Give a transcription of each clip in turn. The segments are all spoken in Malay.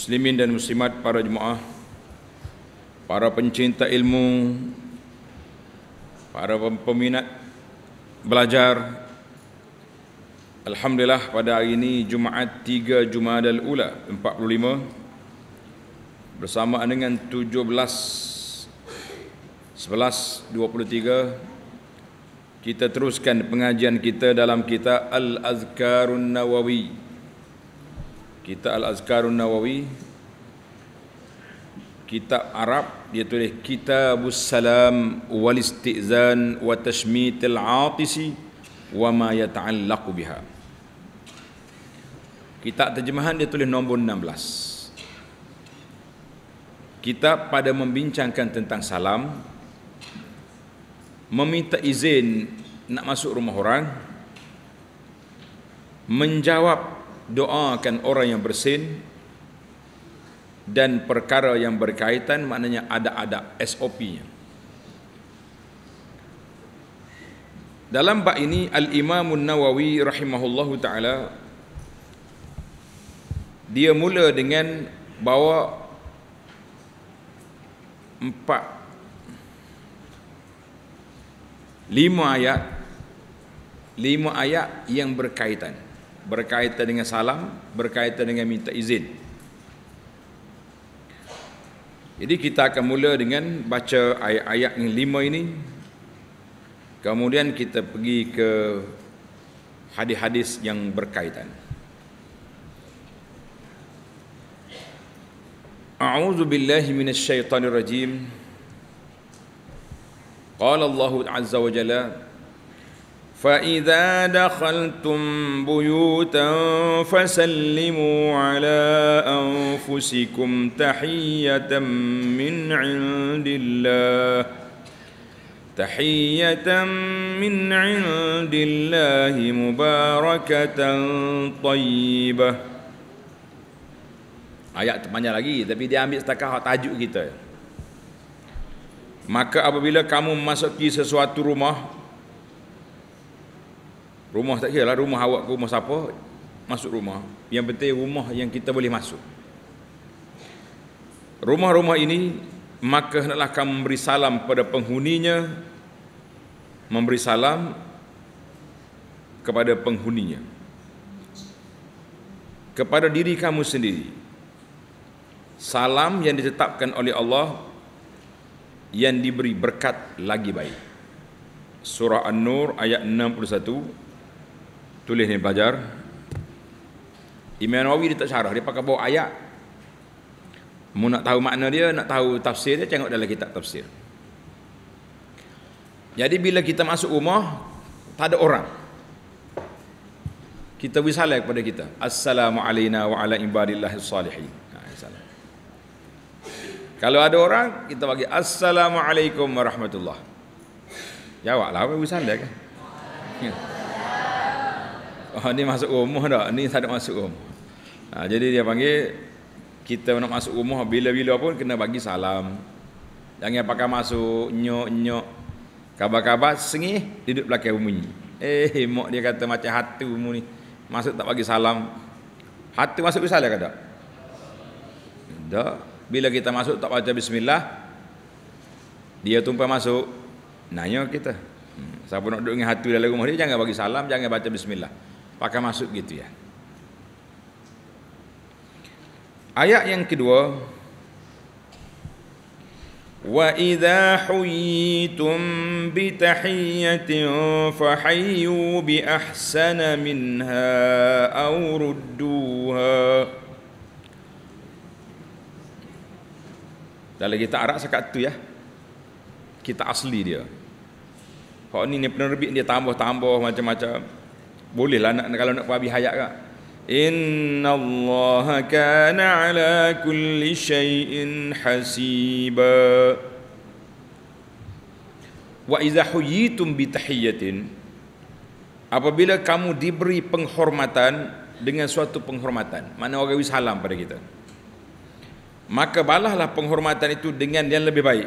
muslimin dan muslimat para jemaah para pencinta ilmu para peminat belajar alhamdulillah pada hari ini Jumaat 3 Jumadal Ula 45 bersamaan dengan 17 11 23 kita teruskan pengajian kita dalam kitab Al-Azkarun Nawawi Kitab Al-Azkarun Nawawi Kitab Arab Dia tulis Kitabus Salam Wal Isti'zan Wa Tashmitil Atisi Wa Ma Yata'allaku Biha Kitab terjemahan dia tulis nombor 16 Kitab pada membincangkan tentang salam Meminta izin nak masuk rumah orang Menjawab doakan orang yang bersin dan perkara yang berkaitan maknanya ada ada SOP-nya. Dalam bab ini Al Imam Nawawi rahimahullahu taala dia mula dengan bawa empat lima ayat lima ayat yang berkaitan berkaitan dengan salam, berkaitan dengan minta izin. Jadi kita akan mula dengan baca ayat-ayat yang lima ini. Kemudian kita pergi ke hadis-hadis yang berkaitan. أعوذ بالله من الشيطان الرجيم قال الله عز وجل فإذا دخلتم بيوتا فسلموا على أنفسكم تحية من عند الله تحية من عند الله مباركة طيبة Ayat terpanjang lagi tapi dia ambil setakat tajuk kita. Maka apabila kamu masuki sesuatu rumah Rumah tak kira lah rumah awak ke rumah siapa Masuk rumah Yang penting rumah yang kita boleh masuk Rumah-rumah ini Maka hendaklah kamu memberi salam pada penghuninya Memberi salam Kepada penghuninya Kepada diri kamu sendiri Salam yang ditetapkan oleh Allah Yang diberi berkat lagi baik Surah An-Nur ayat 61 tulis ni pelajar. Imam Nawawi dia tak syarah dia pakai bawa ayat mu nak tahu makna dia nak tahu tafsir dia tengok dalam kitab tafsir jadi bila kita masuk rumah tak ada orang kita beri salam kepada kita Assalamualaikum warahmatullahi wabarakatuh. Ha, kalau ada orang kita bagi assalamu alaikum warahmatullahi jawablah apa beri salam kan ya. Oh, ni masuk rumah dah. Ni tak ada masuk rumah. Ha, jadi dia panggil kita nak masuk rumah bila-bila pun kena bagi salam. Jangan pakai masuk nyok-nyok. Kabar-kabar sengih duduk belakang bunyi. Eh, mak dia kata macam hatu mu ni. Masuk tak bagi salam. Hatu masuk bisa lah kata. Tak. Bila kita masuk tak baca bismillah. Dia tumpah masuk. Nanya kita. Hmm. Siapa nak duduk dengan hatu dalam rumah dia jangan bagi salam, jangan baca bismillah. Pakai masuk gitu ya. Ayat yang kedua Wa idza huyitum bi tahiyyatin fa hayyu bi ahsana minha aw rudduha lagi kita arak sekat tu ya. Kita asli dia. Kalau ni ni penerbit dia tambah-tambah macam-macam. Boleh lah nak kalau nak habis hayat ke. Inna Allah kana ala kulli syai'in hasiba. Wa idza huyitum bi apabila kamu diberi penghormatan dengan suatu penghormatan, mana orang beri salam pada kita. Maka balaslah penghormatan itu dengan yang lebih baik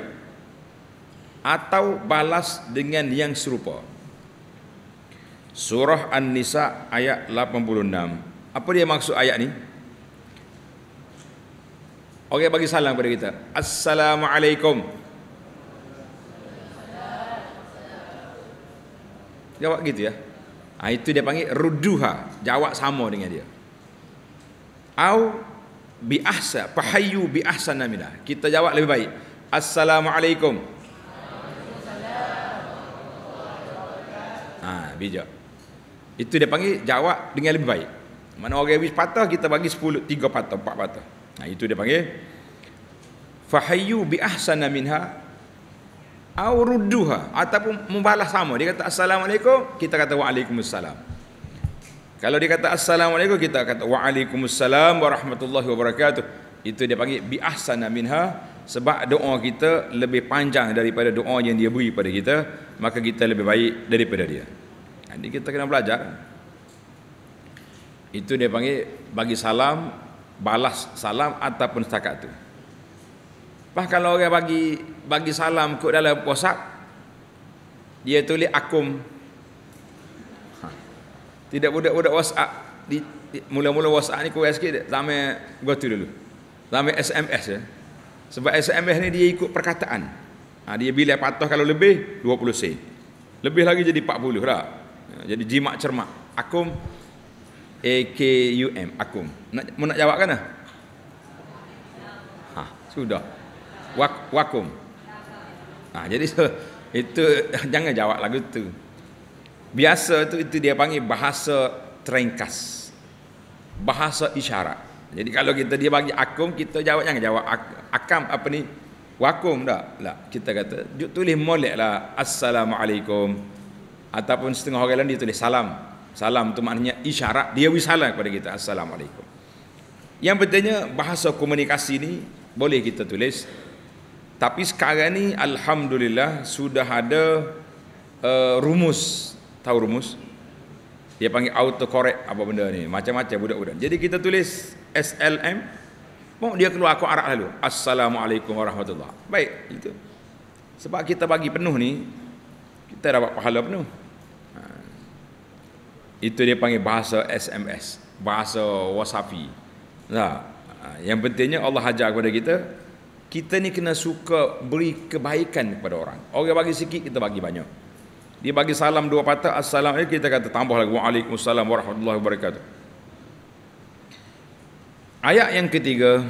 atau balas dengan yang serupa. Surah An-Nisa ayat 86. Apa dia maksud ayat ni? Okey bagi salam kepada kita. Assalamualaikum. Jawab gitu ya. Ha, itu dia panggil ruduha, jawab sama dengan dia. Au bi ahsa, fahayyu bi ahsana minna. Kita jawab lebih baik. Assalamualaikum. Ah, ha, bijak. Itu dia panggil jawab dengan lebih baik. Mana orang habis patah kita bagi 10 tiga patah, empat patah. Nah itu dia panggil fahayyu bi ahsana minha aw rudduha ataupun membalas sama. Dia kata assalamualaikum, kita kata waalaikumsalam. Kalau dia kata assalamualaikum, kita kata waalaikumsalam warahmatullahi wabarakatuh. Itu dia panggil bi ahsana minha sebab doa kita lebih panjang daripada doa yang dia beri pada kita, maka kita lebih baik daripada dia. Jadi kita kena belajar. Itu dia panggil bagi salam, balas salam ataupun setakat tu. Pas kalau orang bagi bagi salam kat dalam WhatsApp, dia tulis akum. Ha. Tidak budak-budak WhatsApp di, di, mula-mula WhatsApp ni kurang sikit zaman go to dulu. Zaman SMS ya. Sebab SMS ni dia ikut perkataan. Ha, dia bila patah kalau lebih 20 sen. Lebih lagi jadi 40 dah. Jadi jimat cermat. Akum A K U M. Akum. Nak mau nak jawab kan Ha, sudah. Wak wakum. Ha, jadi so, itu jangan jawab lagi tu. Biasa tu itu dia panggil bahasa terengkas. Bahasa isyarat. Jadi kalau kita dia bagi akum kita jawab jangan jawab ak- akam apa ni? Wakum Tak, Lah kita kata tulis molek lah assalamualaikum ataupun setengah orang lain dia tulis salam. Salam itu maknanya isyarat dia wisala kepada kita. Assalamualaikum. Yang pentingnya bahasa komunikasi ini boleh kita tulis. Tapi sekarang ni alhamdulillah sudah ada uh, rumus, tahu rumus? Dia panggil auto correct apa benda ni, macam-macam budak-budak. Jadi kita tulis SLM mau dia keluar aku arak lalu. Assalamualaikum warahmatullahi. Baik, itu. Sebab kita bagi penuh ni kita dapat pahala penuh itu dia panggil bahasa SMS bahasa wasafi nah, ha, yang pentingnya Allah ajar kepada kita kita ni kena suka beri kebaikan kepada orang orang bagi sikit kita bagi banyak dia bagi salam dua patah assalamualaikum kita kata tambah lagi waalaikumsalam warahmatullahi wabarakatuh ayat yang ketiga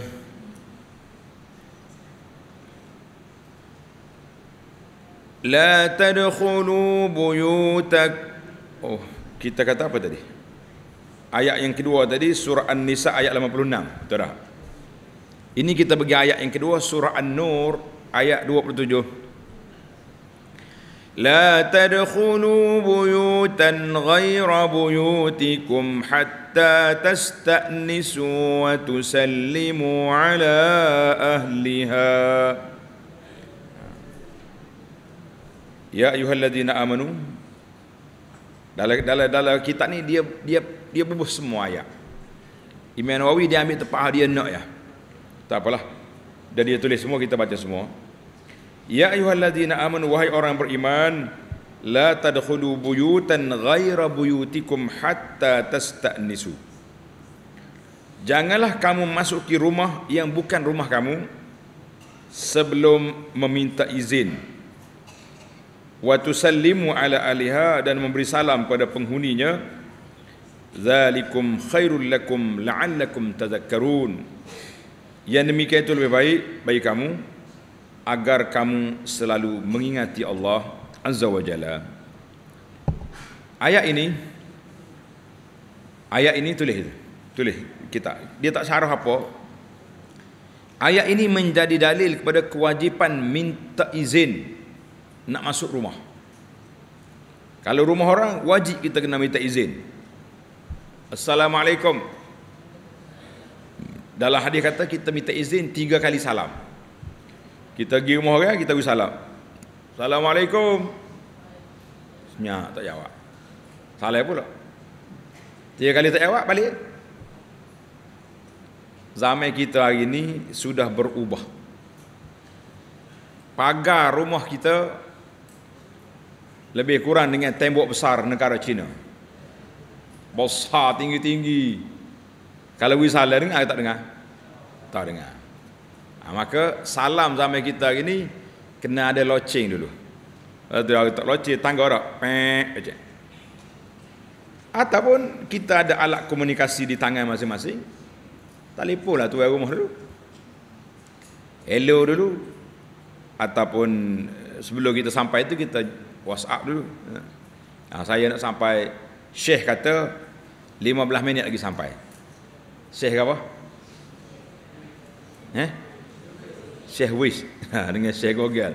la tadkhulu buyutak oh kita kata apa tadi? Ayat yang kedua tadi surah An-Nisa ayat 56. Betul tak? Ini kita bagi ayat yang kedua surah An-Nur ayat 27. لا تدخلوا بيوتا غير بيوتكم حتى تستأنسوا وتسلموا على أهلها يا أيها الذين آمنوا dalam dalam dalam kitab ni dia dia dia bubuh semua ayat Imam Nawawi dia ambil tempat dia nak ya tak apalah dan dia tulis semua kita baca semua ya ayyuhallazina amanu wahai orang beriman la tadkhulu buyutan ghaira buyutikum hatta tastanisu janganlah kamu masuk masuki rumah yang bukan rumah kamu sebelum meminta izin wa tusallimu ala aliha dan memberi salam pada penghuninya zalikum khairul lakum la'allakum tadhakkarun yang demikian itu lebih baik bagi kamu agar kamu selalu mengingati Allah azza Wajalla. ayat ini ayat ini tulis tulis kita dia tak syarah apa ayat ini menjadi dalil kepada kewajipan minta izin nak masuk rumah. Kalau rumah orang wajib kita kena minta izin. Assalamualaikum. Dalam hadis kata kita minta izin tiga kali salam. Kita pergi rumah orang kita bagi salam. Assalamualaikum. Senyap tak jawab. Salam pula. Tiga kali tak jawab balik. Zaman kita hari ini sudah berubah. Pagar rumah kita lebih kurang dengan tembok besar negara China, Besar tinggi-tinggi. Kalau we salah dengar ke tak dengar? Tak dengar. Ha, maka salam zaman kita ini kena ada loceng dulu. Kalau dia tak loceng tangga orang pek aja. Ataupun kita ada alat komunikasi di tangan masing-masing. Telefonlah tuan rumah dulu. Hello dulu ataupun sebelum kita sampai itu kita WhatsApp dulu. Ha. ha, saya nak sampai Syekh kata 15 minit lagi sampai. Syekh apa? Eh? Syekh Wish ha, dengan Syekh Gogel.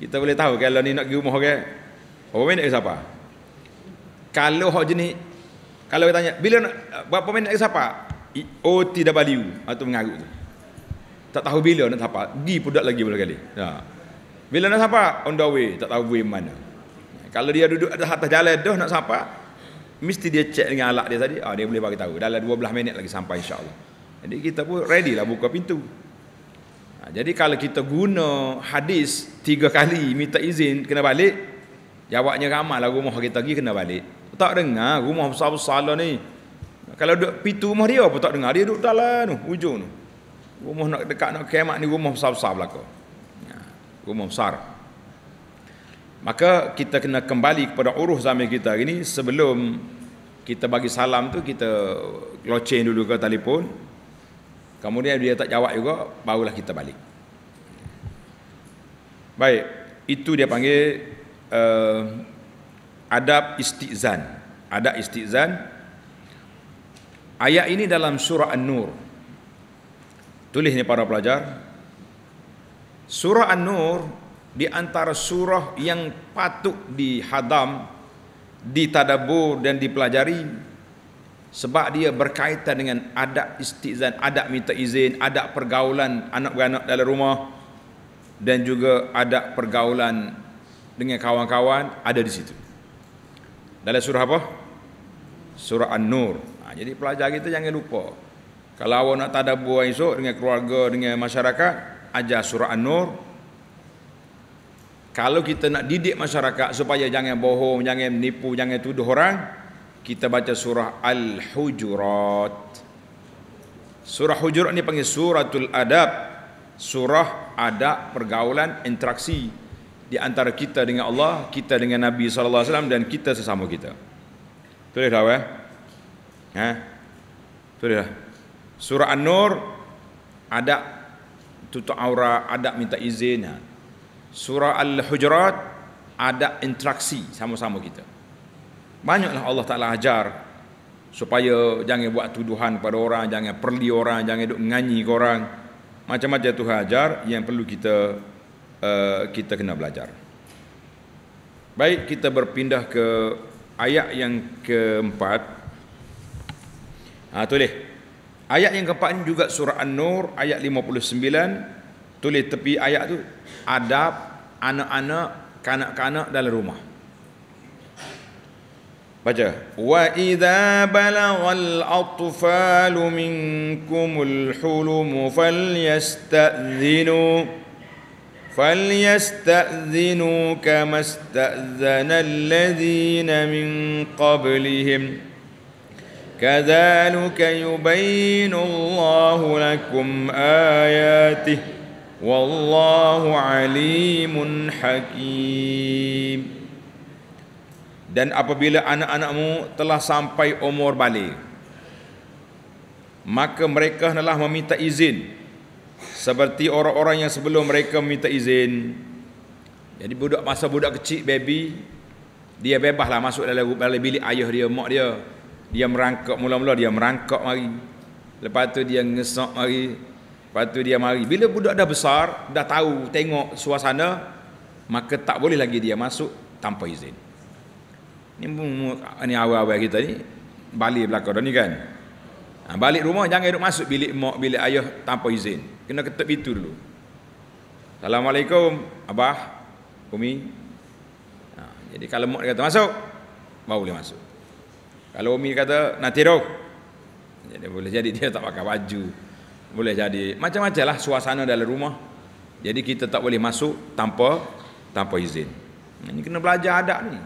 Kita boleh tahu kalau ni nak pergi rumah ke. Berapa minit ke siapa? Kalau hak jenis kalau kita tanya bila nak, berapa minit ke siapa? OTW atau ha, mengarut tu. Tak tahu bila nak sampai. Gi pun lagi boleh kali. Ha. Bila nak sampai on the way tak tahu way mana. Kalau dia duduk di atas jalan tu nak sampai, mesti dia cek dengan alat dia tadi. Ah, dia boleh bagi tahu. Dalam 12 minit lagi sampai insya-Allah. Jadi kita pun ready lah buka pintu. Ha, jadi kalau kita guna hadis tiga kali minta izin kena balik, jawabnya ramahlah rumah kita pergi kena balik. Tak dengar rumah besar-besar lah ni. Kalau duduk pintu rumah dia apa tak dengar? Dia duduk dalam tu, hujung tu. Rumah nak dekat nak kemak ni rumah besar-besar belaka. Ha, rumah besar. -besar Maka kita kena kembali kepada uruh zaman kita ini sebelum kita bagi salam tu kita loceng dulu ke telefon. Kemudian dia tak jawab juga barulah kita balik. Baik, itu dia panggil uh, adab istizan. Adab istizan ayat ini dalam surah An-Nur. Tulis ni para pelajar. Surah An-Nur di antara surah yang patut dihadam, ditadabur dan dipelajari sebab dia berkaitan dengan adab istizan, adab minta izin, adab pergaulan anak-anak dalam rumah dan juga adab pergaulan dengan kawan-kawan ada di situ. Dalam surah apa? Surah An-Nur. Ha, jadi pelajar kita jangan lupa. Kalau awak nak tadabur esok dengan keluarga, dengan masyarakat, ajar surah An-Nur. Kalau kita nak didik masyarakat supaya jangan bohong, jangan menipu, jangan tuduh orang, kita baca surah Al-Hujurat. Surah Hujurat ni panggil suratul adab. Surah adab pergaulan interaksi di antara kita dengan Allah, kita dengan Nabi sallallahu alaihi wasallam dan kita sesama kita. Tulis dah eh. Ha? Tulis dah. Surah An-Nur ada tutup aurat, ada minta izin. Ha? surah Al-Hujurat ada interaksi sama-sama kita. Banyaklah Allah Ta'ala ajar supaya jangan buat tuduhan kepada orang, jangan perli orang, jangan duduk nganyi ke orang. Macam-macam Tuhan ajar yang perlu kita uh, kita kena belajar. Baik kita berpindah ke ayat yang keempat. Ha, tulis. Ayat yang keempat ini juga surah An-Nur ayat 59. Tulis tepi ayat tu adab anak-anak, kanak-kanak dalam rumah. Baca. Wa idza balaghal atfalu minkumul hulum falyasta'dhinu falyasta'dhinu kama ista'dhana alladhina min qablihim كذلك يبين الله لكم آياته Wallahu alimun hakim Dan apabila anak-anakmu telah sampai umur balik Maka mereka telah meminta izin Seperti orang-orang yang sebelum mereka meminta izin Jadi budak masa budak kecil baby Dia bebaslah masuk dalam, dalam bilik ayah dia, mak dia Dia merangkak mula-mula dia merangkak mari Lepas tu dia ngesak mari Lepas tu dia mari. Bila budak dah besar, dah tahu, tengok suasana, maka tak boleh lagi dia masuk tanpa izin. Ini, ini awal-awal kita ni, balik belakang dah ni kan. Ha, balik rumah, jangan duduk masuk bilik mak, bilik ayah tanpa izin. Kena ketuk pintu dulu. Assalamualaikum, Abah, Umi. Ha, jadi kalau mak kata masuk, baru boleh masuk. Kalau Umi kata, nanti roh. Jadi boleh jadi dia tak pakai baju boleh jadi macam-macam lah suasana dalam rumah jadi kita tak boleh masuk tanpa tanpa izin ini kena belajar adab ni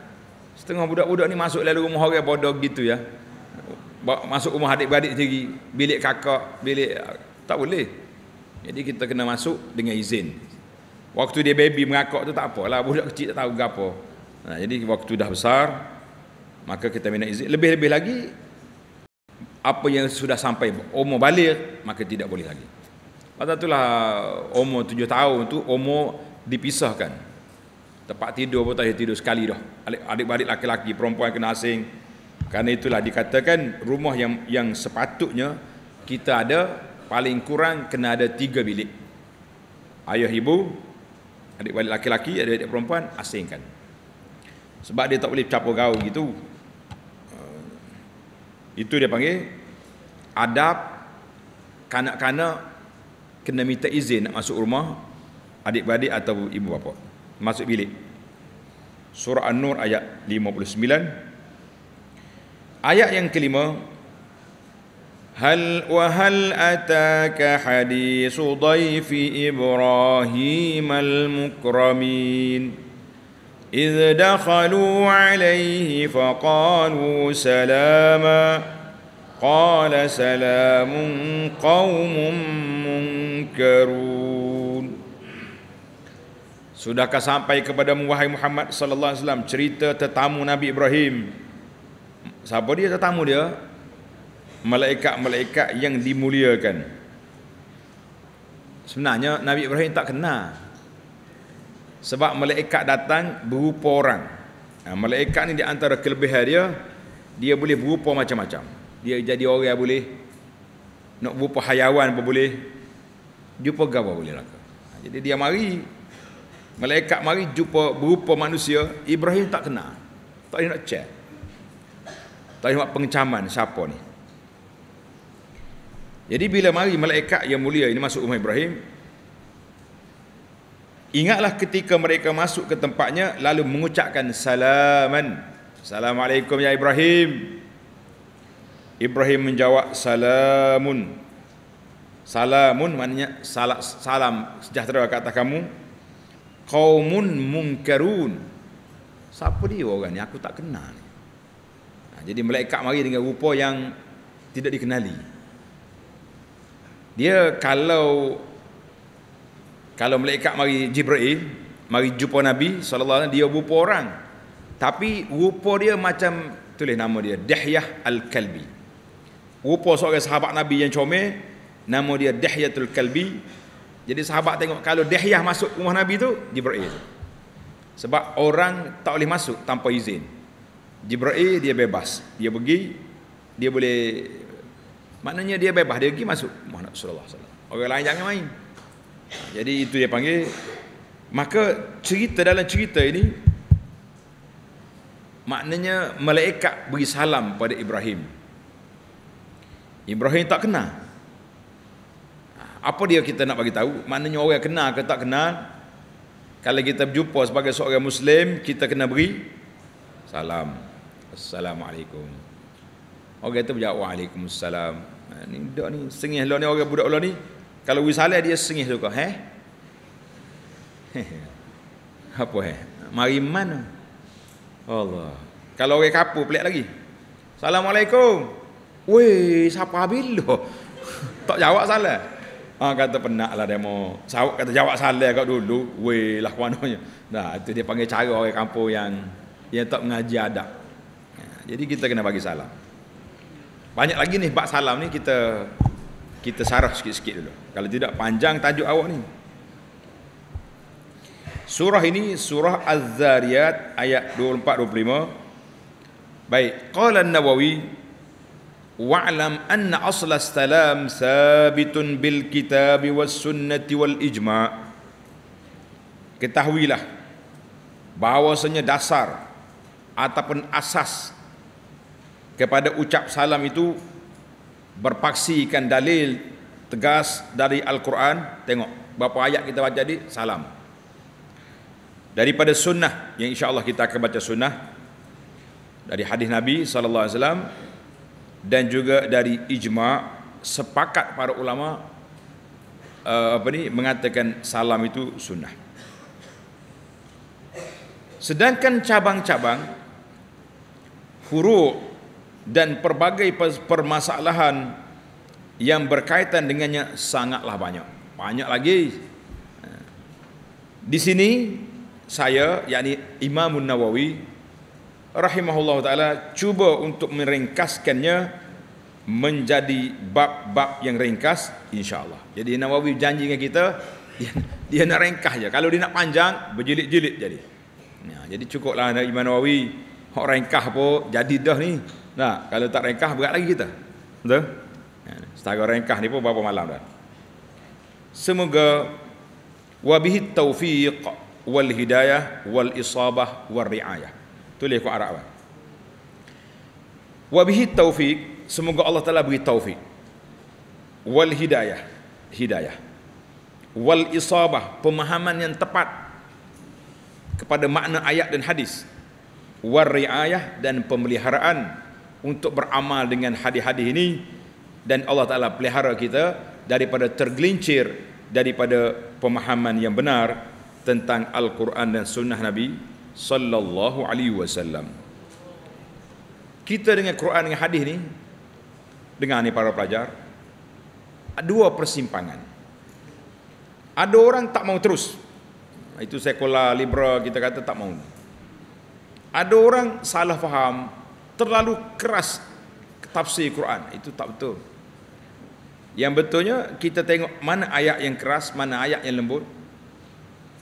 setengah budak-budak ni masuk dalam rumah orang bodoh gitu ya masuk rumah adik-beradik sendiri bilik kakak bilik tak boleh jadi kita kena masuk dengan izin waktu dia baby mengakak tu tak apalah budak kecil tak tahu gapo nah, jadi waktu dah besar maka kita minta izin lebih-lebih lagi apa yang sudah sampai umur balik maka tidak boleh lagi pada itulah umur tujuh tahun tu umur dipisahkan tempat tidur pun tak tidur sekali dah adik-adik laki-laki perempuan kena asing kerana itulah dikatakan rumah yang yang sepatutnya kita ada paling kurang kena ada tiga bilik ayah ibu adik-adik laki-laki adik-adik perempuan asingkan sebab dia tak boleh capur gaul gitu itu dia panggil adab kanak-kanak kena minta izin nak masuk rumah adik-beradik atau ibu bapa. Masuk bilik. Surah An-Nur ayat 59. Ayat yang kelima Hal wa hal ataka hadisu dhaifi Ibrahim al-mukramin. إذ دخلوا عليه فقالوا سلاما قال سلام قوم منكرون Sudahkah sampai kepada wahai Muhammad sallallahu alaihi wasallam cerita tetamu Nabi Ibrahim? Siapa dia tetamu dia? Malaikat-malaikat yang dimuliakan. Sebenarnya Nabi Ibrahim tak kenal sebab malaikat datang berupa orang ha, malaikat ni di antara kelebihan dia dia boleh berupa macam-macam dia jadi orang yang boleh nak berupa hayawan pun boleh jumpa gawa boleh lah ha, jadi dia mari malaikat mari jumpa berupa manusia Ibrahim tak kenal tak boleh nak chat tak boleh buat pengecaman siapa ni jadi bila mari malaikat yang mulia ini masuk rumah Ibrahim Ingatlah ketika mereka masuk ke tempatnya lalu mengucapkan salaman. Assalamualaikum ya Ibrahim. Ibrahim menjawab salamun. Salamun maknanya salam, salam sejahtera kata atas kamu. Qaumun munkarun. Siapa dia orang ni? Aku tak kenal. Ha, jadi malaikat mari dengan rupa yang tidak dikenali. Dia kalau kalau malaikat mari Jibril mari jumpa Nabi sallallahu alaihi wasallam dia berupa orang tapi rupa dia macam tulis nama dia Dahyah al-Kalbi rupa seorang sahabat Nabi yang comel nama dia Dahyatul Kalbi jadi sahabat tengok kalau Dahyah masuk rumah Nabi tu Jibril sebab orang tak boleh masuk tanpa izin Jibril dia bebas dia pergi dia boleh maknanya dia bebas dia pergi masuk Muhammad sallallahu alaihi wasallam orang lain jangan main. Jadi itu dia panggil Maka cerita dalam cerita ini Maknanya malaikat beri salam pada Ibrahim Ibrahim tak kenal apa dia kita nak bagi tahu? Maknanya orang kenal ke tak kenal? Kalau kita berjumpa sebagai seorang Muslim, kita kena beri salam. Assalamualaikum. Orang itu berjawab, Waalaikumsalam. Ini dah ni, sengih lah ni orang budak lah ni. Kalau wisale dia sengih juga, he? Apa he? Mari mana? Allah. Kalau orang kapu pelik lagi. Assalamualaikum. Weh, siapa bila? tak jawab salah. Ah ha, kata penat lah demo. Sawak kata jawab salah kat dulu. Weh, lah kuanonya. Nah, itu dia panggil cara orang kampung yang dia tak mengaji adab. jadi kita kena bagi salam. Banyak lagi ni bab salam ni kita kita sarah sikit-sikit dulu. Kalau tidak panjang tajuk awak ni. Surah ini surah Az-Zariyat ayat 24-25. Baik. Qala nawawi wa'lam anna asla salam sabitun bil kitabi was sunnati wal ijma' ketahuilah bahwasanya dasar ataupun asas kepada ucap salam itu berpaksikan dalil tegas dari Al-Quran tengok berapa ayat kita baca di salam daripada sunnah yang Insya Allah kita akan baca sunnah dari hadis Nabi SAW dan juga dari ijma sepakat para ulama uh, apa ni mengatakan salam itu sunnah sedangkan cabang-cabang huruf dan pelbagai permasalahan yang berkaitan dengannya sangatlah banyak. Banyak lagi. Eh, di sini saya yakni Imam Nawawi rahimahullah taala cuba untuk meringkaskannya menjadi bab-bab yang ringkas insyaallah. Jadi Nawawi janji dengan kita dia, dia nak ringkas je. Kalau dia nak panjang berjilid-jilid jadi. Ya, jadi cukuplah Imam Nawawi orang ringkas pun jadi dah ni. Nah, kalau tak rengkah berat lagi kita. Betul? Ya, setara rengkah ni pun berapa malam dah. Semoga wabihi taufiq wal hidayah wal isabah war riayah. Tulis ikut Arab. Wabihi taufiq, semoga Allah Taala beri taufiq. Wal hidayah, hidayah. Wal isabah, pemahaman yang tepat kepada makna ayat dan hadis. War dan pemeliharaan untuk beramal dengan hadis-hadis ini dan Allah Taala pelihara kita daripada tergelincir daripada pemahaman yang benar tentang Al-Quran dan Sunnah Nabi Sallallahu Alaihi Wasallam. Kita dengan Quran dengan hadis ni dengan ni para pelajar dua persimpangan. Ada orang tak mau terus. Itu sekolah liberal kita kata tak mau. Ada orang salah faham terlalu keras tafsir Quran itu tak betul yang betulnya kita tengok mana ayat yang keras mana ayat yang lembut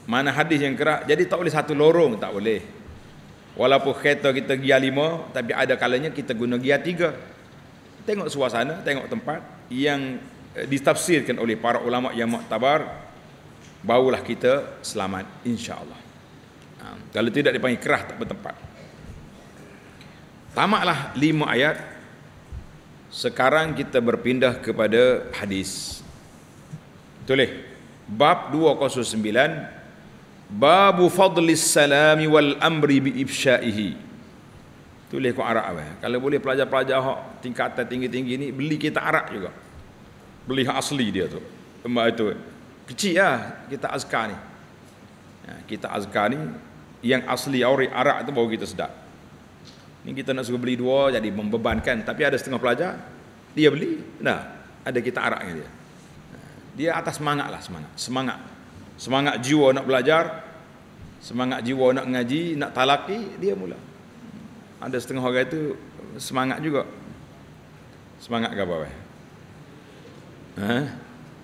mana hadis yang keras jadi tak boleh satu lorong tak boleh walaupun kereta kita gear lima tapi ada kalanya kita guna gear tiga tengok suasana tengok tempat yang eh, ditafsirkan oleh para ulama yang maktabar, barulah kita selamat insyaallah ah, kalau tidak dipanggil kerah tak bertempat Tamaklah lima ayat. Sekarang kita berpindah kepada hadis. Tulis. Bab 209. Babu fadlis salami wal amri bi ibsyaihi. Tulis kau Arab eh. Kalau boleh pelajar-pelajar hak tingkatan tinggi-tinggi ni beli kita Arab juga. Beli hak asli dia tu. Emak itu. Kecil lah kita azkar ni. Ya, kita azkar ni yang asli ori Arab tu baru kita sedap. Ni kita nak suruh beli dua jadi membebankan. Tapi ada setengah pelajar, dia beli. Nah, ada kita arak dengan dia. Dia atas semangat lah semangat. Semangat. Semangat jiwa nak belajar. Semangat jiwa nak ngaji, nak talaki, dia mula. Ada setengah orang itu semangat juga. Semangat ke apa? Eh?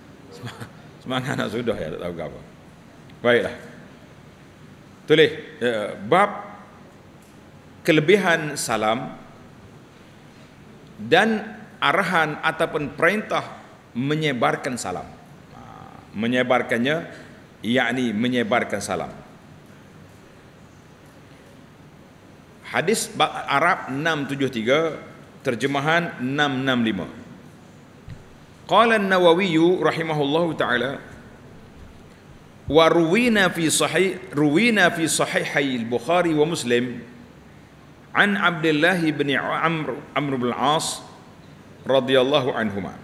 Semangat nak sudah ya, tak tahu ke apa. Baiklah. Tulis. Uh, bab kelebihan salam dan arahan ataupun perintah menyebarkan salam ha, menyebarkannya yakni menyebarkan salam hadis Arab 673 terjemahan 665 qala an-nawawi rahimahullahu taala wa ruwina fi sahih ruwina fi sahihai al-bukhari wa muslim an Abdullah ibn Amr Amr bin Al-As radhiyallahu anhuma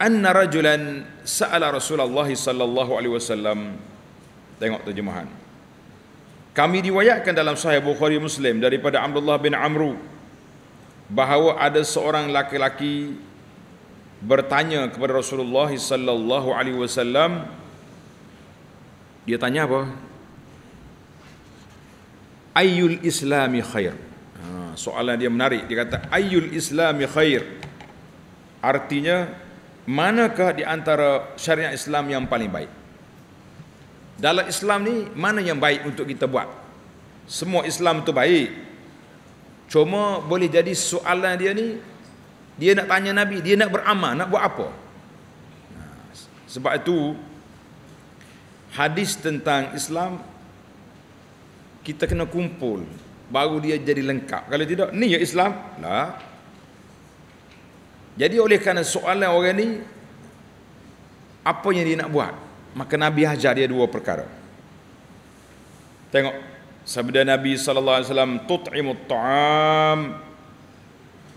anna rajulan sa'ala Rasulullah sallallahu alaihi wasallam tengok terjemahan kami diwayatkan dalam sahih Bukhari Muslim daripada Abdullah bin Amr bahawa ada seorang laki-laki bertanya kepada Rasulullah sallallahu alaihi wasallam dia tanya apa ayyul islami khair ha, soalan dia menarik dia kata ayyul islami khair artinya manakah di antara syariat Islam yang paling baik dalam Islam ni mana yang baik untuk kita buat semua Islam tu baik cuma boleh jadi soalan dia ni dia nak tanya Nabi dia nak beramal nak buat apa ha, sebab itu hadis tentang Islam kita kena kumpul baru dia jadi lengkap kalau tidak ni ya Islam lah jadi oleh kerana soalan orang ni apa yang dia nak buat maka Nabi ajar dia dua perkara tengok sabda Nabi sallallahu alaihi wasallam tut'imu ta'am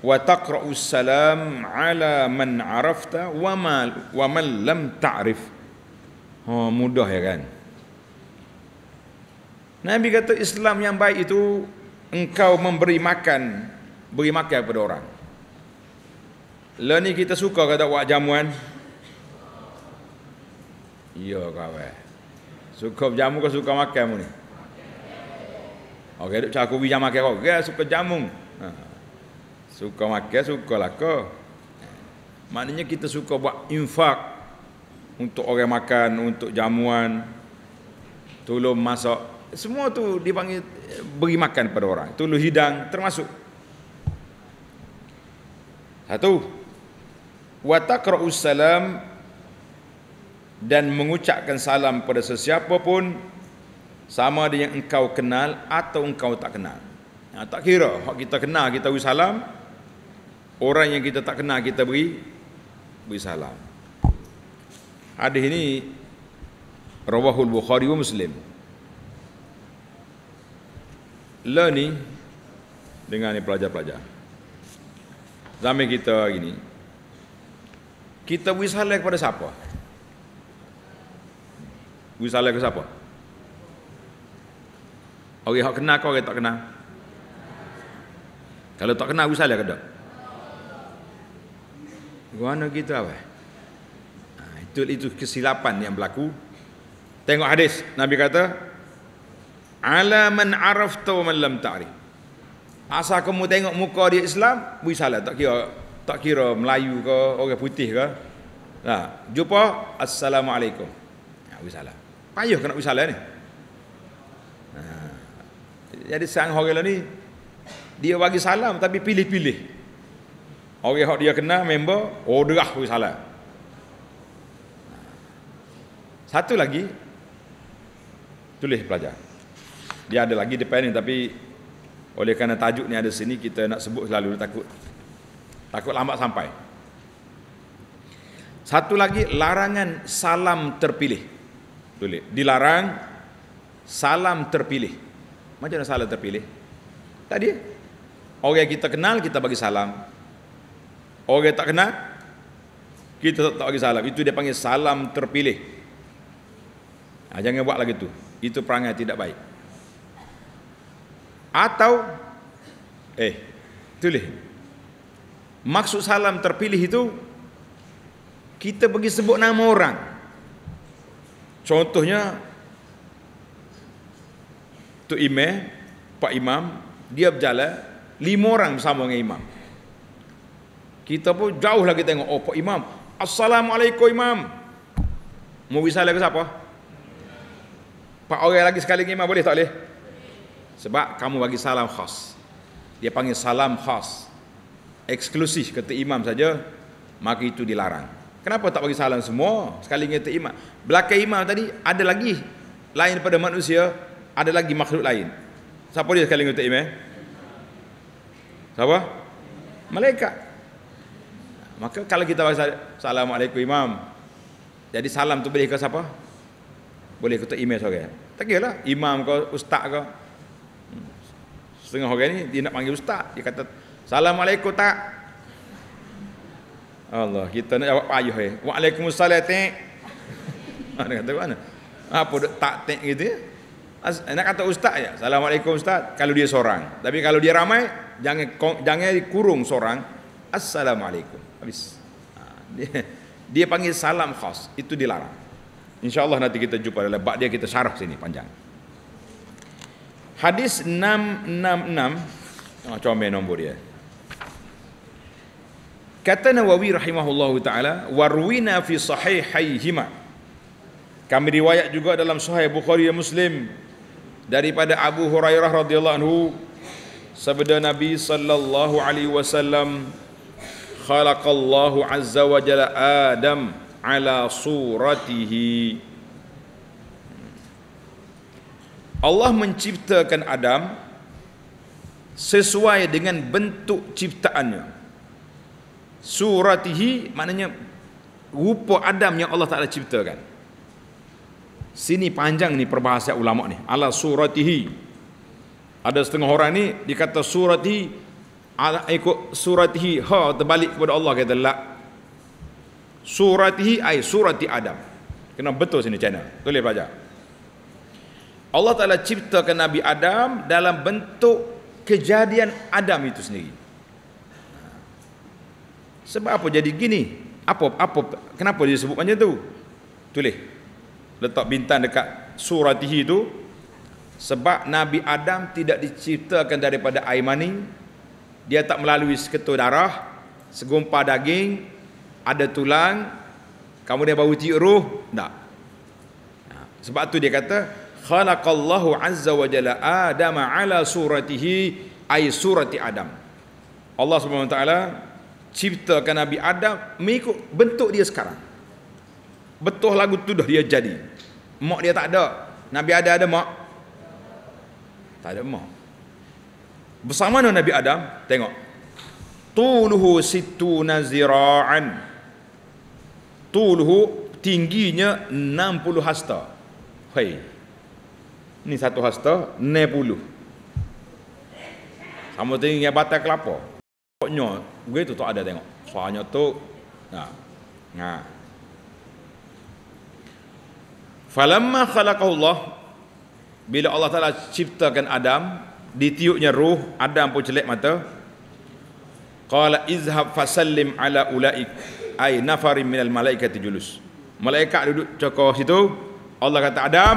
wa taqra'u salam ala man arafta wa man lam ta'rif ha oh, mudah ya kan Nabi kata Islam yang baik itu engkau memberi makan, beri makan kepada orang. Lah kita suka kata buat jamuan. Ya kawan. Suka jamu ke suka makan mu ni? Okey, duk cakap bijak makan kau. Okay, suka jamu. Ha. Suka makan, suka lah kau. Maknanya kita suka buat infak untuk orang makan, untuk jamuan, tolong masak, semua tu dipanggil beri makan pada orang. Itu hidang termasuk. Satu. Wa taqra'u salam dan mengucapkan salam pada sesiapa pun sama ada yang engkau kenal atau engkau tak kenal. Nah, ha, tak kira hak kita kenal kita beri salam. Orang yang kita tak kenal kita beri beri salam. Hadis ini Rawahul Bukhari wa Muslim learning dengan ni pelajar-pelajar. Zaman kita gini. Kita beri salam kepada siapa? Beri salam ke siapa? Orang yang kenal kau, orang yang tak kenal. Kalau tak kenal, beri salam ke tak? Guana kita apa? Ha, itu, itu kesilapan yang berlaku. Tengok hadis. Nabi kata, ala man arafta wa man lam ta'rif asa kamu tengok muka dia Islam bui salah tak kira tak kira Melayu ke orang putih ke nah ha, jumpa assalamualaikum ha nah, bui salah payah kena bui salah ni nah, ha. jadi sang orang lah ni dia bagi salam tapi pilih-pilih orang hok dia kena member orderah oh, bui salah ha. satu lagi tulis pelajaran dia ada lagi depending tapi oleh kerana tajuk ni ada sini kita nak sebut selalu takut takut lambat sampai satu lagi larangan salam terpilih tulis dilarang salam terpilih macam mana salam terpilih tadi orang yang kita kenal kita bagi salam orang yang tak kenal kita tak, bagi salam itu dia panggil salam terpilih ha, jangan buat lagi tu itu perangai tidak baik atau eh tulis maksud salam terpilih itu kita bagi sebut nama orang contohnya tu imam pak imam dia berjalan lima orang bersama dengan imam kita pun jauh lagi tengok oh pak imam assalamualaikum imam mau bisa lagi siapa pak orang lagi sekali dengan imam boleh tak boleh sebab kamu bagi salam khas Dia panggil salam khas Eksklusif kata imam saja Maka itu dilarang Kenapa tak bagi salam semua Sekali kata imam Belakang imam tadi ada lagi Lain daripada manusia Ada lagi makhluk lain Siapa dia sekali kata imam eh? Siapa? Malaikat Maka kalau kita bagi salam Assalamualaikum imam Jadi salam tu boleh ke siapa? Boleh kata imam seorang Tak kira lah imam ke ustaz ke Setengah orang ni dia nak panggil ustaz. Dia kata, "Assalamualaikum tak?" Allah, kita nak jawab payah eh. Waalaikumsalam tak. Ada ah, kata mana? Ah, apa dok tak tak gitu ya? Nak kata ustaz ya. Assalamualaikum ustaz. Kalau dia seorang. Tapi kalau dia ramai, jangan jangan dikurung seorang. Assalamualaikum. Habis. Ah, dia, dia panggil salam khas. Itu dilarang. InsyaAllah nanti kita jumpa dalam bak dia kita syarah sini panjang. Hadis 666 oh, Comel nombor dia Kata Nawawi rahimahullahu ta'ala Warwina fi sahihaihima Kami riwayat juga dalam sahih Bukhari dan Muslim Daripada Abu Hurairah radhiyallahu anhu Sabda Nabi sallallahu alaihi wasallam Khalaqallahu azza wa jala Adam Ala suratihi Allah menciptakan Adam sesuai dengan bentuk ciptaannya. Suratihi maknanya rupa Adam yang Allah Taala ciptakan. Sini panjang ni perbahasan ulama ni. Ala suratihi. Ada setengah orang ni dikata surati ala ikut suratihi ha terbalik kepada Allah kata la. Suratihi ai surati Adam. Kena betul sini channel. Boleh belajar. Allah Ta'ala ciptakan Nabi Adam dalam bentuk kejadian Adam itu sendiri. Sebab apa jadi gini? Apa apa kenapa dia sebut macam tu? Tulis. Letak bintang dekat suratihi itu sebab Nabi Adam tidak diciptakan daripada air mani. Dia tak melalui seketul darah, segumpal daging, ada tulang, kamu dia bau tiuruh, tak. Sebab tu dia kata khalaqallahu azza wa jalla adam ala suratihi ay surati adam Allah Subhanahu wa taala ciptakan Nabi Adam mengikut bentuk dia sekarang betul lagu tu dah dia jadi mak dia tak ada Nabi Adam ada mak tak ada mak bersama dengan Nabi Adam tengok tuluhu situ nazira'an tuluhu tingginya 60 hasta hai hey ni satu hasta ne puluh sama tu yang batang kelapa pokoknya gue tu tak ada tengok soalnya tu nah nah falamma khalaqahu Allah bila Allah Taala ciptakan Adam ditiupnya ruh Adam pun celik mata qala izhab fasallim ala ulaik ai nafarin minal malaikati julus malaikat duduk cokoh situ Allah kata Adam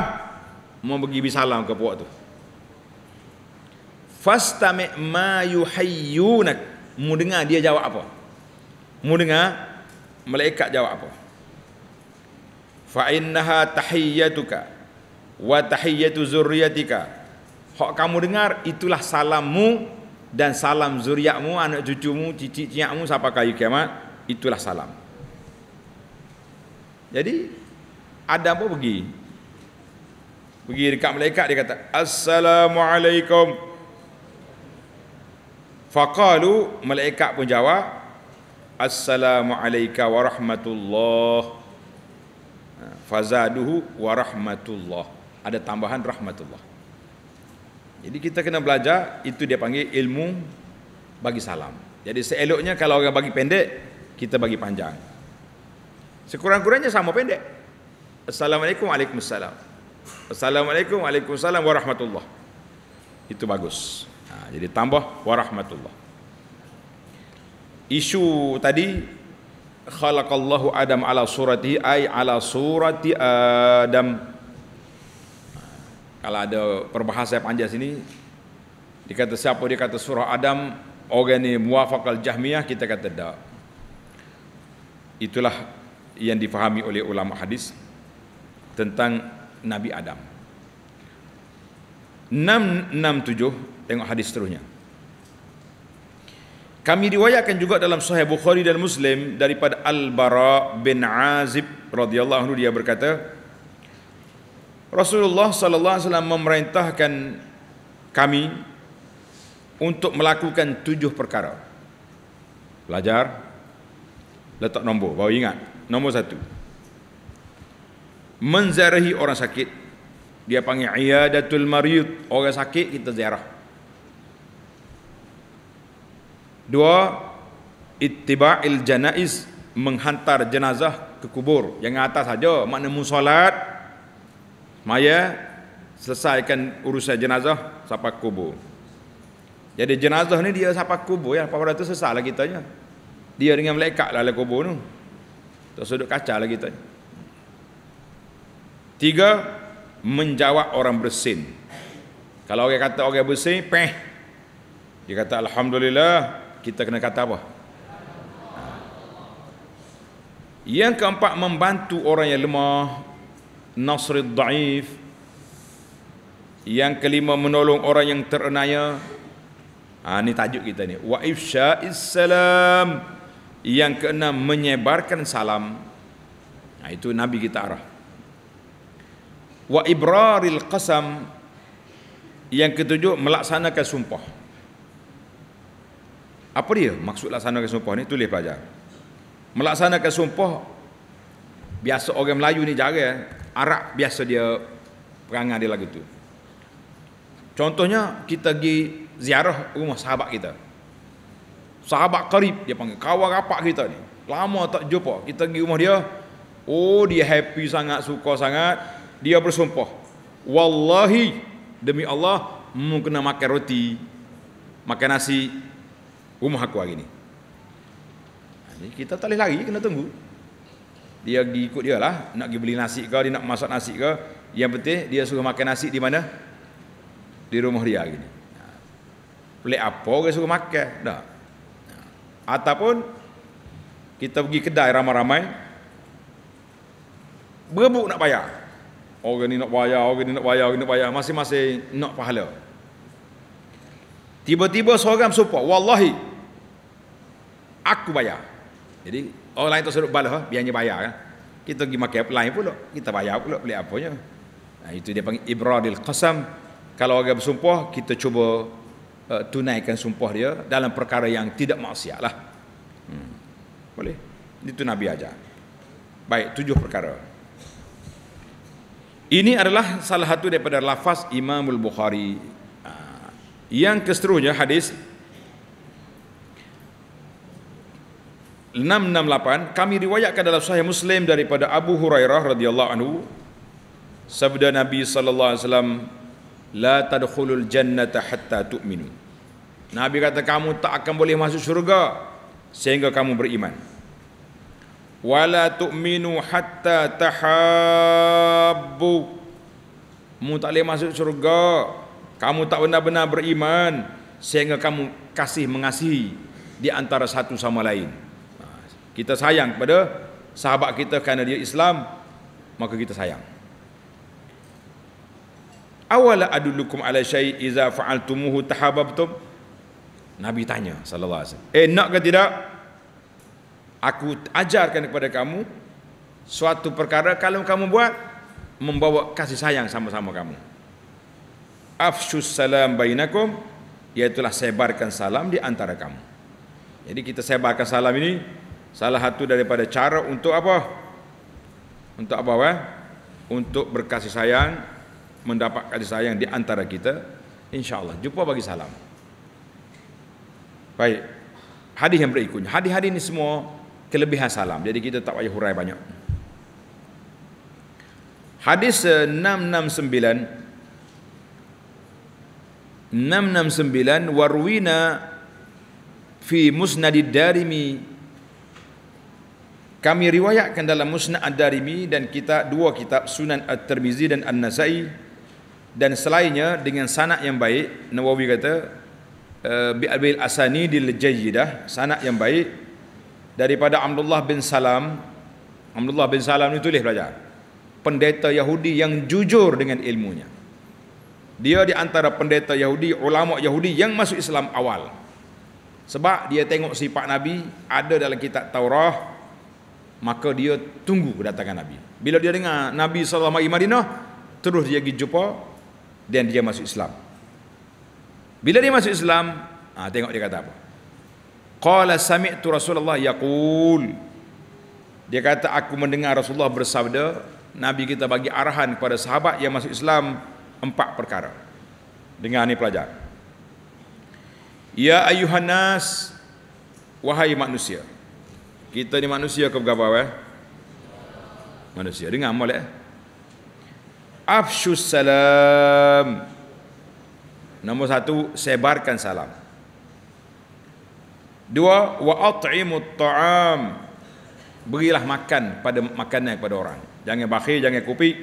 mau pergi bi salam ke puak tu fastami ma yuhayyunak mu dengar dia jawab apa mu dengar malaikat jawab apa fa innaha tahiyyatuka wa tahiyyatu zurriyatika hak kamu dengar itulah salammu dan salam zuriatmu anak cucumu cicit ciakmu siapa kayu kiamat itulah salam jadi ada apa pergi pergi dekat malaikat dia kata assalamualaikum faqalu malaikat pun jawab assalamualaikum warahmatullah ha, fazaduhu warahmatullah ada tambahan rahmatullah jadi kita kena belajar itu dia panggil ilmu bagi salam jadi seeloknya kalau orang bagi pendek kita bagi panjang sekurang-kurangnya sama pendek assalamualaikum waalaikumsalam Assalamualaikum Waalaikumsalam Warahmatullah Itu bagus ha, Jadi tambah Warahmatullah Isu tadi Khalaqallahu Adam ala surati Ay ala surati Adam ha, Kalau ada perbahasan yang panjang sini Dikata siapa dikata surah Adam Orang ni muafak al-jahmiah Kita kata tak Itulah yang difahami oleh ulama hadis Tentang Nabi Adam. 667 tengok hadis seterusnya. Kami riwayatkan juga dalam Sahih Bukhari dan Muslim daripada Al Bara bin Azib radhiyallahu anhu dia berkata Rasulullah sallallahu alaihi wasallam memerintahkan kami untuk melakukan tujuh perkara. Pelajar letak nombor, bawa ingat. Nombor satu, menziarahi orang sakit dia panggil iadatul marid orang sakit kita ziarah dua ittiba'il janaiz menghantar jenazah ke kubur yang atas saja makna musolat maya selesaikan urusan jenazah sampai kubur jadi jenazah ni dia sampai kubur ya apa tu sesalah kitanya dia dengan malaikat lah, lah kubur tu tak sudut kaca lah kitanya Tiga menjawab orang bersin. Kalau orang kata orang bersin, peh. Dia kata alhamdulillah, kita kena kata apa? Yang keempat membantu orang yang lemah, nasrid dhaif. Yang kelima menolong orang yang terenaya. Ha, ini tajuk kita ni. Wa ifsha'is salam. Yang keenam menyebarkan salam. Nah, ha, itu Nabi kita arah wa ibraril qasam yang ketujuh melaksanakan sumpah apa dia maksud laksanakan sumpah ni tulis pelajar melaksanakan sumpah biasa orang Melayu ni jarang eh. Arab biasa dia perangai dia lagu tu contohnya kita pergi ziarah rumah sahabat kita sahabat karib dia panggil kawan rapat kita ni lama tak jumpa kita pergi rumah dia oh dia happy sangat suka sangat dia bersumpah wallahi demi Allah mu kena makan roti makan nasi rumah aku hari ni jadi kita tak boleh lari kena tunggu dia pergi ikut dia lah nak pergi beli nasi ke dia nak masak nasi ke yang penting dia suruh makan nasi di mana di rumah dia hari ni pelik apa Dia suruh makan dah ataupun kita pergi kedai ramai-ramai berebut nak bayar Orang oh, ni nak bayar, orang oh, ni nak bayar, orang oh, ni nak bayar. Masing-masing nak pahala. Tiba-tiba seorang bersumpah. Wallahi. Aku bayar. Jadi orang lain tak suruh balas. Ah, Biarnya bayar kan. Kita pergi makan pelan pula. Kita bayar pula beli apanya. Nah, itu dia panggil Ibradil Qasam. Kalau orang bersumpah, kita cuba uh, tunaikan sumpah dia dalam perkara yang tidak maksiat lah. Hmm. Boleh. Itu Nabi aja. Baik, tujuh Perkara. Ini adalah salah satu daripada lafaz Imamul Bukhari. Ah, yang keseterusnya hadis 668 kami riwayatkan dalam sahih Muslim daripada Abu Hurairah radhiyallahu anhu sabda Nabi sallallahu alaihi wasallam la tadkhulul jannata hatta tu'minu. Nabi kata kamu tak akan boleh masuk syurga sehingga kamu beriman wala tu'minu hatta tahabbu mu tak boleh masuk syurga kamu tak benar-benar beriman sehingga kamu kasih mengasihi di antara satu sama lain ha, kita sayang kepada sahabat kita kerana dia Islam maka kita sayang awala adullukum ala syai iza fa'altumuhu tahabbtum nabi tanya sallallahu alaihi wasallam eh nak ke tidak aku ajarkan kepada kamu suatu perkara kalau kamu buat membawa kasih sayang sama-sama kamu afshus salam bainakum iaitulah sebarkan salam di antara kamu jadi kita sebarkan salam ini salah satu daripada cara untuk apa untuk apa eh? untuk berkasih sayang mendapat kasih sayang di antara kita insyaallah jumpa bagi salam baik hadis yang berikutnya hadis-hadis ini semua kelebihan salam. Jadi kita tak payah hurai banyak. Hadis 669 669 warwina fi musnad darimi kami riwayatkan dalam musnad ad-darimi dan kita dua kitab sunan at-tirmizi dan an-nasai dan selainnya dengan sanak yang baik Nawawi kata eh, bi al asani di Sanak yang baik daripada Abdullah bin Salam Abdullah bin Salam ni tulis belajar pendeta Yahudi yang jujur dengan ilmunya dia di antara pendeta Yahudi ulama Yahudi yang masuk Islam awal sebab dia tengok sifat Nabi ada dalam kitab Taurah maka dia tunggu kedatangan Nabi bila dia dengar Nabi SAW di Madinah terus dia pergi jumpa dan dia masuk Islam bila dia masuk Islam ha, tengok dia kata apa Qala sami'tu Rasulullah yaqul. Dia kata aku mendengar Rasulullah bersabda, Nabi kita bagi arahan kepada sahabat yang masuk Islam empat perkara. Dengar ni pelajar. Ya ayuhan nas wahai manusia. Kita ni manusia ke gapo eh? Manusia dengar molek. Eh? Afshus salam. Nombor satu, sebarkan salam. Dua wa at'imut ta'am. Berilah makan pada makanan kepada orang. Jangan bakhil, jangan kupi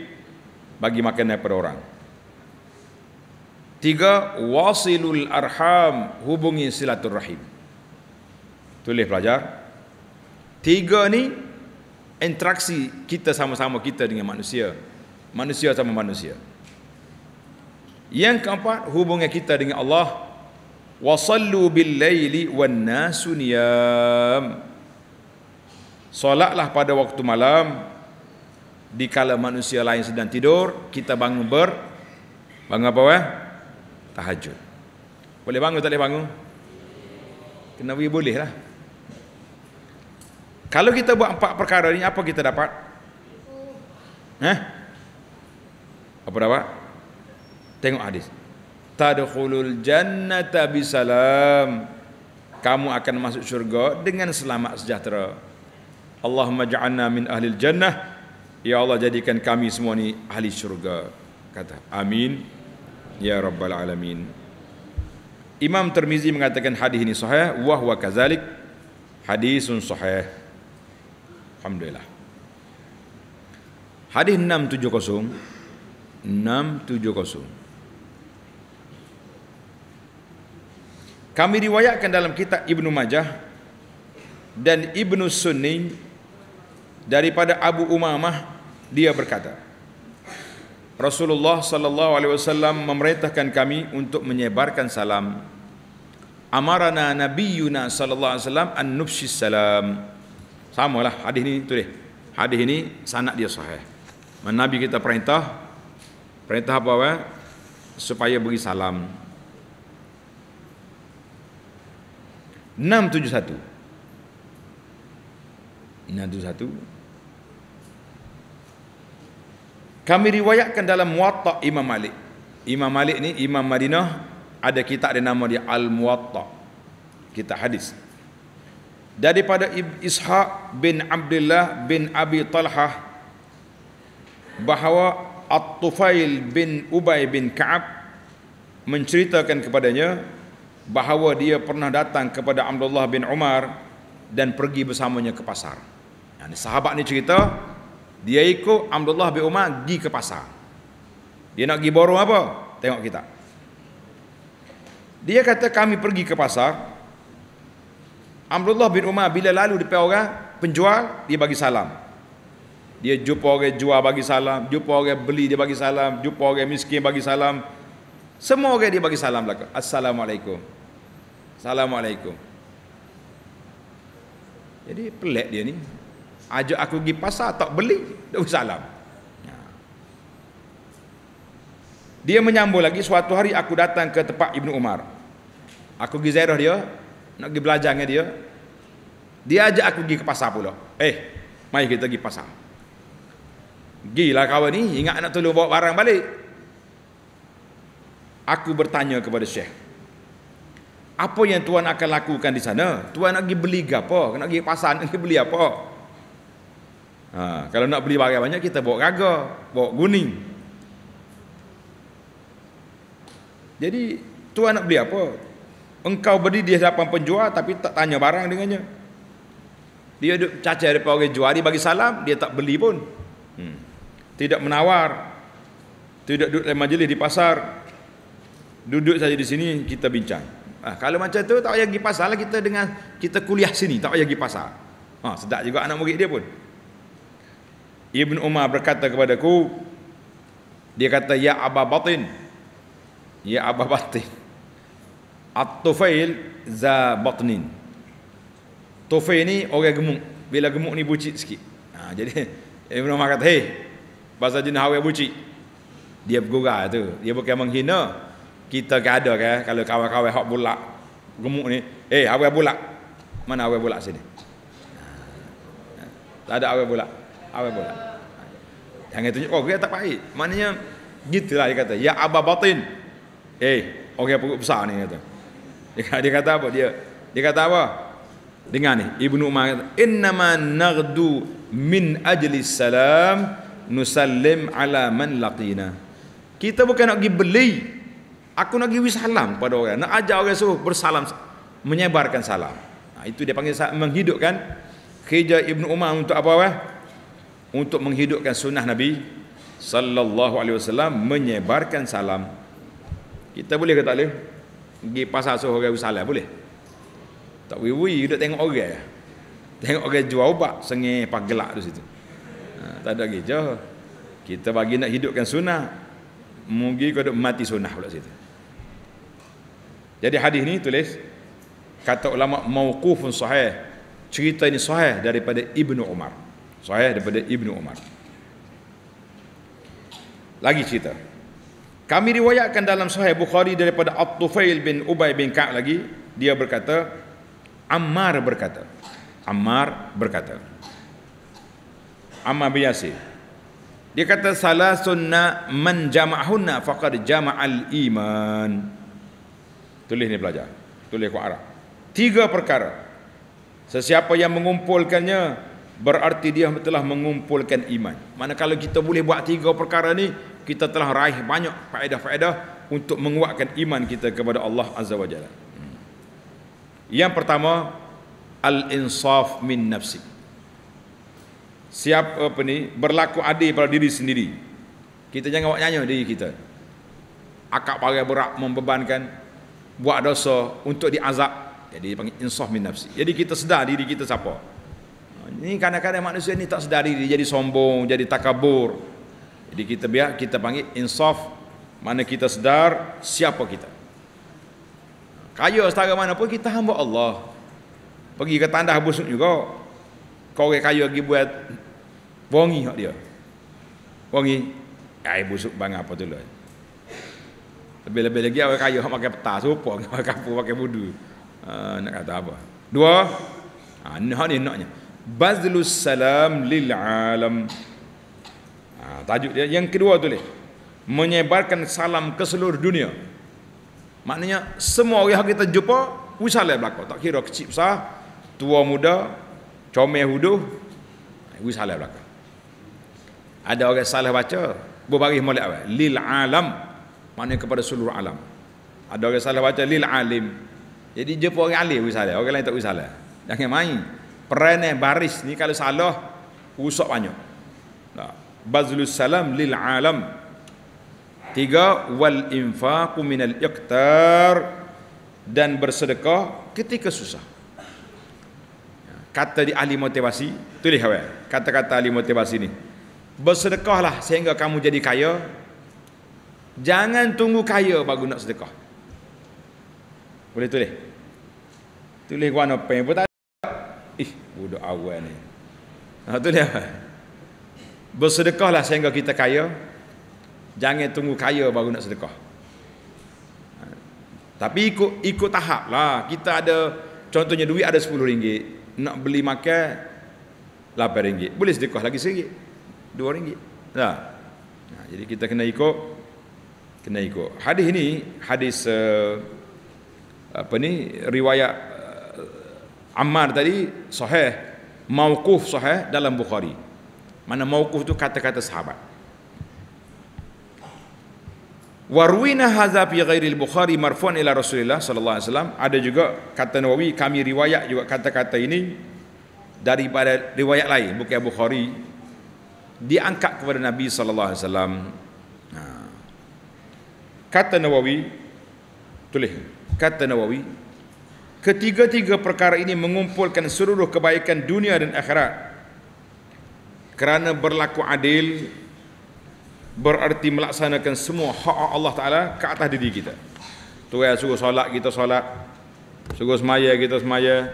bagi makanan kepada orang. Tiga wasilul arham, hubungi silaturahim. Tulis pelajar. Tiga ni interaksi kita sama-sama kita dengan manusia. Manusia sama manusia. Yang keempat hubungan kita dengan Allah Wasallu bil laili wan nasu niyam. pada waktu malam di kala manusia lain sedang tidur, kita bangun ber bangun apa eh? Tahajud. Boleh bangun tak boleh bangun? Kena boleh bolehlah. Kalau kita buat empat perkara ini apa kita dapat? Hah? Eh? Apa dapat? Tengok hadis tadkhulul jannata bisalam kamu akan masuk syurga dengan selamat sejahtera Allahumma ja'alna min ahlil jannah ya Allah jadikan kami semua ni ahli syurga kata amin ya rabbal alamin Imam Tirmizi mengatakan hadis ini sahih wa huwa kadzalik hadisun sahih alhamdulillah Hadis 670 670 Kami riwayatkan dalam kitab Ibnu Majah dan Ibnu Sunni daripada Abu Umamah dia berkata Rasulullah sallallahu alaihi wasallam memerintahkan kami untuk menyebarkan salam Amarana nabiyuna sallallahu alaihi wasallam an nufsi salam Samalah hadis ini tu deh Hadis ini sanad dia sahih Nabi kita perintah perintah apa wa supaya beri salam 671, Kami riwayatkan dalam Muwatta Imam Malik. Imam Malik ni Imam Madinah ada kitab dia nama dia Al Muwatta. Kitab hadis. Daripada Ishaq bin Abdullah bin Abi Talha bahawa At-Tufail bin Ubay bin Ka'ab menceritakan kepadanya bahawa dia pernah datang kepada Abdullah bin Umar dan pergi bersamanya ke pasar. Yani sahabat ni cerita dia ikut Abdullah bin Umar pergi ke pasar. Dia nak pergi borong apa? Tengok kita. Dia kata kami pergi ke pasar. Abdullah bin Umar bila lalu depan orang penjual dia bagi salam. Dia jumpa orang jual bagi salam, jumpa orang beli dia bagi salam, jumpa orang miskin bagi salam. Semua orang dia bagi salam belaka. Assalamualaikum. Assalamualaikum. Jadi pelik dia ni. Ajak aku pergi pasar tak beli, tak salam. Ya. Dia menyambung lagi suatu hari aku datang ke tempat Ibnu Umar. Aku pergi ziarah dia, nak pergi belajar dengan dia. Dia ajak aku pergi ke pasar pula. Eh, mari kita pergi pasar. Gila kawan ni, ingat nak tolong bawa barang balik. Aku bertanya kepada Syekh, apa yang tuan akan lakukan di sana? Tuan nak pergi beli apa? Nak pergi pasar nak beli apa? Ha, kalau nak beli barang banyak kita bawa raga, bawa guning. Jadi tuan nak beli apa? Engkau beri dia hadapan penjual tapi tak tanya barang dengannya. Dia duduk caca daripada orang jual, dia bagi salam, dia tak beli pun. Hmm. Tidak menawar. Tidak duduk dalam majlis di pasar. Duduk saja di sini kita bincang. Ha, kalau macam tu tak payah pergi pasar lah kita dengan kita kuliah sini tak payah pergi pasar. Ha, sedap juga anak murid dia pun. Ibn Umar berkata kepadaku dia kata ya Aba Batin. Ya Aba Batin. At-Tufail za Batnin. Tufail ni orang gemuk. Bila gemuk ni bucit sikit. Ha, jadi Ibn Umar kata, "Hei, bahasa jenis hawa bucit." Dia bergurau tu. Dia bukan menghina kita ada kan kalau kawan-kawan hok bulak gemuk ni eh awal bulak mana awal bulak sini tak ada awal bulak awal bulak jangan tunjuk oh dia tak baik maknanya gitulah dia kata ya abah batin eh orang yang perut besar ni kata dia, dia kata apa dia dia kata apa dengar ni ibnu umar kata innama nagdu min ajli salam nusallim ala man laqina kita bukan nak pergi beli Aku nak pergi salam pada orang. Nak ajar orang suruh bersalam. Menyebarkan salam. Nah, ha, itu dia panggil menghidupkan. Khidja Ibn Umar untuk apa? Eh? Untuk menghidupkan sunnah Nabi. Sallallahu alaihi wasallam. Menyebarkan salam. Kita boleh ke tak boleh? Pergi pasar suruh orang salam. Boleh? Tak boleh. Boleh. Duduk tengok orang. Tengok orang jual ubat. Sengih pagelak tu situ. Nah, ha, tak ada kerja. Kita bagi nak hidupkan sunnah. Mungkin kau duduk mati sunnah pula situ. Jadi hadis ni tulis kata ulama mauqufun sahih. Cerita ini sahih daripada Ibnu Umar. Sahih daripada Ibnu Umar. Lagi cerita. Kami riwayatkan dalam sahih Bukhari daripada At-Tufail bin Ubay bin Ka' lagi, dia berkata Ammar berkata. Ammar berkata. Ammar bin Yasir. Dia kata salah sunnah man jama'ahunna faqad jama'al iman. Tulis ni pelajar. Tulis kuat Arab. Tiga perkara. Sesiapa yang mengumpulkannya, berarti dia telah mengumpulkan iman. Mana kalau kita boleh buat tiga perkara ni, kita telah raih banyak faedah-faedah untuk menguatkan iman kita kepada Allah Azza wa Jalla. Hmm. Yang pertama, al-insaf min nafsi. Siap apa ni, berlaku adil pada diri sendiri. Kita jangan buat nyanyi diri kita. Akak parah berat membebankan, buat dosa untuk diazab jadi panggil insaf min nafsi jadi kita sedar diri kita siapa ini ha, kadang-kadang manusia ni tak sedar diri jadi sombong jadi takabur jadi kita biar kita panggil insaf mana kita sedar siapa kita kaya setara mana pun kita hamba Allah pergi ke tandas busuk juga kau orang kaya pergi buat wangi hak dia wangi air busuk bang apa tu lah lebih-lebih lagi orang kaya hak makan petas serupa dengan orang kafir pakai budu. Uh, ah, nak kata apa? Dua. Ha ah, ini hak ni naknya. Bazlus salam lil alam. Ha, tajuk dia yang kedua tu leh. Menyebarkan salam ke seluruh dunia. Maknanya semua orang kita jumpa usahlah belaka. Tak kira kecil besar, tua muda, comel huduh, usahlah belaka. Ada orang salah baca, berbaris molek awal. Lil alam maknanya kepada seluruh alam ada orang salah baca lil alim jadi dia pun orang alim salah orang lain tak boleh jangan main peran baris ni kalau salah rusak banyak nah. bazlus salam lil alam tiga wal infaqu minal iqtar dan bersedekah ketika susah kata di ahli motivasi tulis awal kata-kata ahli motivasi ni bersedekahlah sehingga kamu jadi kaya Jangan tunggu kaya baru nak sedekah. Boleh tulis? Tulis warna pen pun tak ada. Ih, budak awal ni. Ha, tu dia. Bersedekahlah sehingga kita kaya. Jangan tunggu kaya baru nak sedekah. Ha, tapi ikut ikut tahap lah. Kita ada contohnya duit ada RM10. Nak beli makan RM8. Boleh sedekah lagi RM1. RM2. Nah. Nah, jadi kita kena ikut kena ikut. Hadis ini hadis uh, apa ni riwayat uh, Ammar tadi sahih, mauquf sahih dalam Bukhari. Mana mauquf tu kata-kata sahabat. Warwina hadza fi ghairi al-Bukhari marfu'an ila Rasulillah sallallahu alaihi wasallam. Ada juga kata Nawawi kami riwayat juga kata-kata ini daripada riwayat lain bukan Bukhari diangkat kepada Nabi sallallahu alaihi wasallam Kata Nawawi tulis kata Nawawi ketiga-tiga perkara ini mengumpulkan seluruh kebaikan dunia dan akhirat kerana berlaku adil berarti melaksanakan semua hak Allah Taala ke atas diri kita. Tu ya suruh solat kita solat, suruh semaya kita semaya,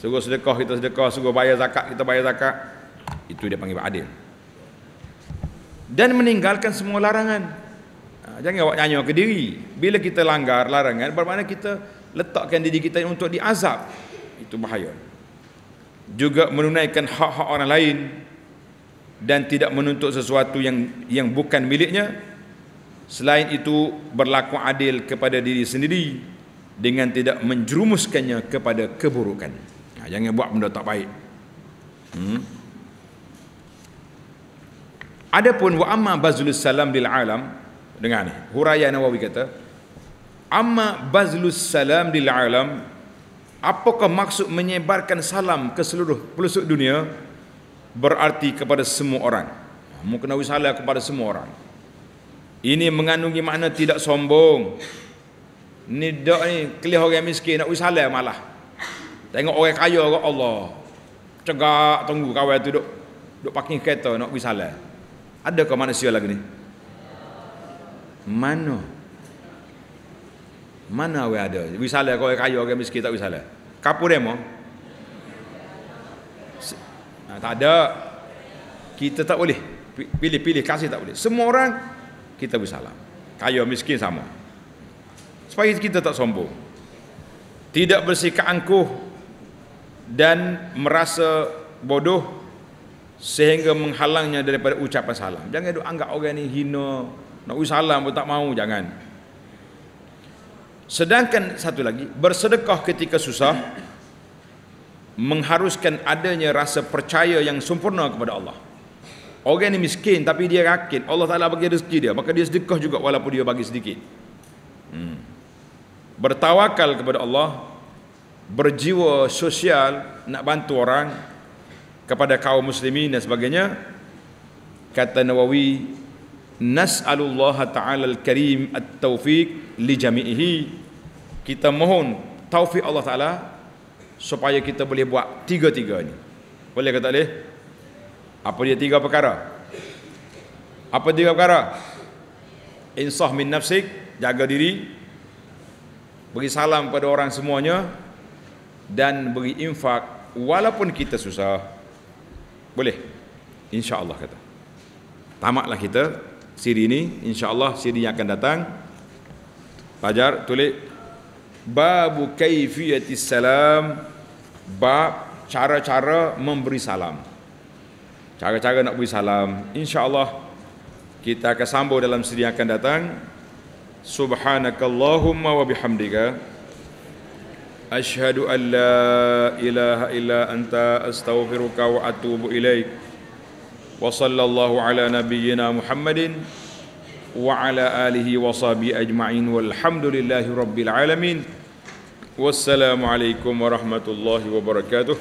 suruh sedekah kita sedekah, suruh bayar zakat kita bayar zakat. Itu dia panggil adil. Dan meninggalkan semua larangan. Ha, jangan awak nyanyi ke diri. Bila kita langgar larangan, bermakna kita letakkan diri kita untuk diazab. Itu bahaya. Juga menunaikan hak-hak orang lain dan tidak menuntut sesuatu yang yang bukan miliknya. Selain itu, berlaku adil kepada diri sendiri dengan tidak menjerumuskannya kepada keburukan. Ha, jangan buat benda tak baik. Hmm. Adapun wa amma bazul salam bil alam Dengar ni. Huraian Nawawi kata, Amma bazlus salam lil alam Apakah maksud menyebarkan salam ke seluruh pelosok dunia Berarti kepada semua orang ha, Mungkin awi salah kepada semua orang Ini mengandungi makna tidak sombong Ni dok ni kelih orang miskin nak wisala malah Tengok orang kaya ke Allah Cegak tunggu kawan tu dok dok parking kereta nak Ada Adakah manusia lagi ni mana? Mana awak ada? Wisalah kau kaya orang miskin tak wisalah. Kapur demo. Nah, ha, tak ada. Kita tak boleh pilih-pilih kasih tak boleh. Semua orang kita bersalam. Kaya miskin sama. Supaya kita tak sombong. Tidak bersikap angkuh dan merasa bodoh sehingga menghalangnya daripada ucapan salam. Jangan duk anggap orang ni hina, nak pergi salam pun tak mau jangan. Sedangkan satu lagi, bersedekah ketika susah mengharuskan adanya rasa percaya yang sempurna kepada Allah. Orang ni miskin tapi dia yakin Allah Taala bagi rezeki dia, maka dia sedekah juga walaupun dia bagi sedikit. Hmm. Bertawakal kepada Allah, berjiwa sosial nak bantu orang kepada kaum muslimin dan sebagainya. Kata Nawawi, nas'alullah ta'ala al-karim at-tawfiq li jami'ihi kita mohon taufik Allah taala supaya kita boleh buat tiga-tiga ni boleh ke tak boleh apa dia tiga perkara apa tiga perkara insah min nafsik jaga diri bagi salam kepada orang semuanya dan beri infak walaupun kita susah boleh insyaallah kata tamatlah kita siri ini insyaallah siri yang akan datang pajar tulis babu kaifiyati salam bab cara-cara memberi salam cara-cara nak beri salam insyaallah kita akan sambung dalam siri yang akan datang subhanakallahumma wa bihamdika ashhadu an la ilaha illa anta astaghfiruka wa atubu ilaika وصلى الله على نبينا محمد وعلى آله وصحبه أجمعين والحمد لله رب العالمين والسلام عليكم ورحمة الله وبركاته